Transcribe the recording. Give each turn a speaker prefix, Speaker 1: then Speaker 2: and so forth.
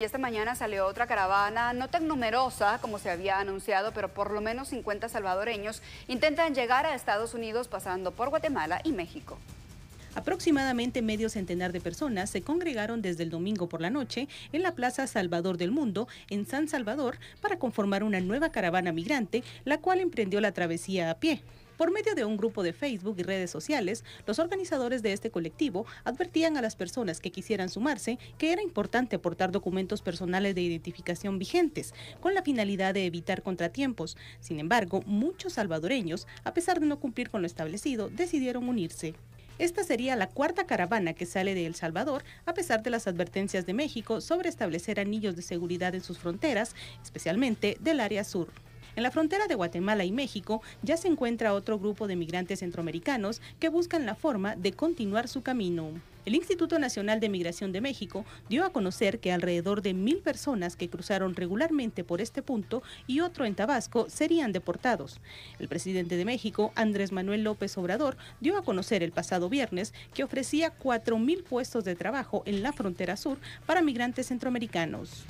Speaker 1: Y esta mañana salió otra caravana, no tan numerosa como se había anunciado, pero por lo menos 50 salvadoreños intentan llegar a Estados Unidos pasando por Guatemala y México.
Speaker 2: Aproximadamente medio centenar de personas se congregaron desde el domingo por la noche en la Plaza Salvador del Mundo, en San Salvador, para conformar una nueva caravana migrante, la cual emprendió la travesía a pie. Por medio de un grupo de Facebook y redes sociales, los organizadores de este colectivo advertían a las personas que quisieran sumarse que era importante aportar documentos personales de identificación vigentes, con la finalidad de evitar contratiempos. Sin embargo, muchos salvadoreños, a pesar de no cumplir con lo establecido, decidieron unirse. Esta sería la cuarta caravana que sale de El Salvador, a pesar de las advertencias de México sobre establecer anillos de seguridad en sus fronteras, especialmente del área sur. En la frontera de Guatemala y México ya se encuentra otro grupo de migrantes centroamericanos que buscan la forma de continuar su camino. El Instituto Nacional de Migración de México dio a conocer que alrededor de mil personas que cruzaron regularmente por este punto y otro en Tabasco serían deportados. El presidente de México, Andrés Manuel López Obrador, dio a conocer el pasado viernes que ofrecía 4.000 puestos de trabajo en la frontera sur para migrantes centroamericanos.